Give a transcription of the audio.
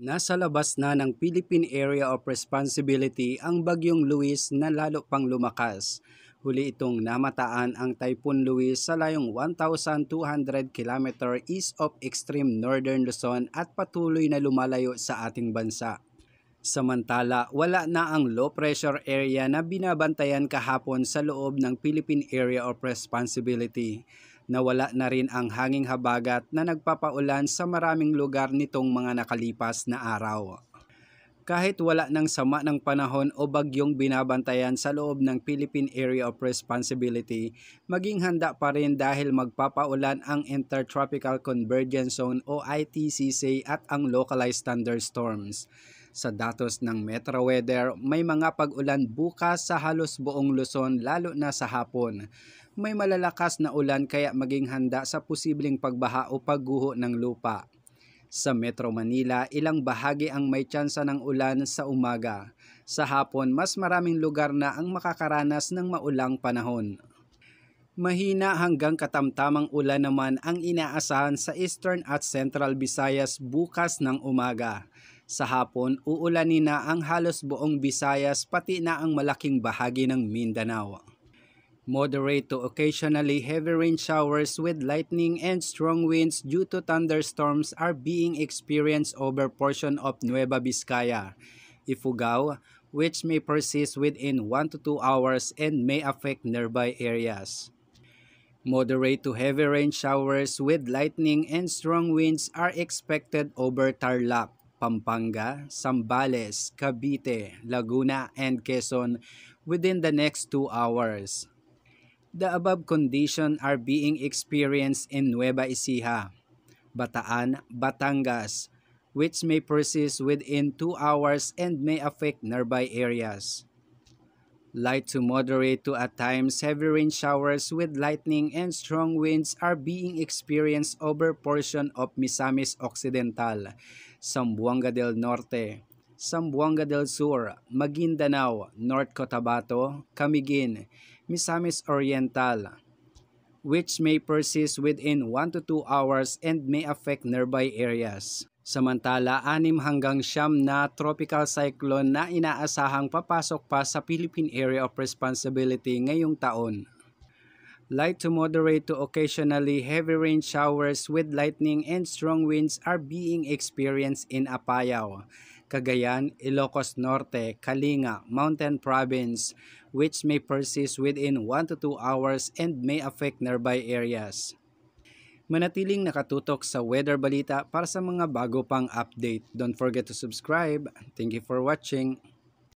Nasa labas na ng Philippine Area of Responsibility ang bagyong Luis na lalo pang lumakas. Huli itong namataan ang Typhoon Luis sa layong 1,200 km east of extreme northern Luzon at patuloy na lumalayo sa ating bansa. Samantala, wala na ang low pressure area na binabantayan kahapon sa loob ng Philippine Area of Responsibility nawala na rin ang hanging habagat na nagpapaulan sa maraming lugar nitong mga nakalipas na araw kahit wala ng sama ng panahon o bagyong binabantayan sa loob ng Philippine Area of Responsibility, maging handa pa rin dahil magpapaulan ang Intertropical Convergence Zone o ITCC at ang localized thunderstorms. Sa datos ng MetroWeather, may mga pag-ulan bukas sa halos buong Luzon lalo na sa hapon. May malalakas na ulan kaya maging handa sa posibleng pagbaha o pagguho ng lupa. Sa Metro Manila, ilang bahagi ang may tsansa ng ulan sa umaga. Sa hapon, mas maraming lugar na ang makakaranas ng maulang panahon. Mahina hanggang katamtamang ulan naman ang inaasahan sa Eastern at Central Visayas bukas ng umaga. Sa hapon, uulanin na ang halos buong Visayas pati na ang malaking bahagi ng Mindanao. Moderate to occasionally heavy rain showers with lightning and strong winds due to thunderstorms are being experienced over portion of Nueva Vizcaya, Ifugao, which may persist within 1 to 2 hours and may affect nearby areas. Moderate to heavy rain showers with lightning and strong winds are expected over Tarlac, Pampanga, Sambales, Cavite, Laguna, and Quezon within the next 2 hours. The above condition are being experienced in Nueva Ecija, Bataan, Batangas, which may persist within 2 hours and may affect nearby areas. Light to moderate to at times heavy rain showers with lightning and strong winds are being experienced over portion of Misamis Occidental, Sambuanga del Norte, Sambuanga del Sur, Maguindanao, North Cotabato, Camiguin, Misamis oriental, which may persist within 1 to 2 hours and may affect nearby areas. Samantala, anim hanggang siyam na tropical cyclone na inaasahang papasok pa sa Philippine Area of Responsibility ngayong taon. Light to moderate to occasionally heavy rain showers with lightning and strong winds are being experienced in Apayao. Cagayan, Ilocos Norte, Kalinga, Mountain Province, which may persist within 1 to 2 hours and may affect nearby areas. Manatiling nakatutok sa weather balita para sa mga bago pang update. Don't forget to subscribe. Thank you for watching.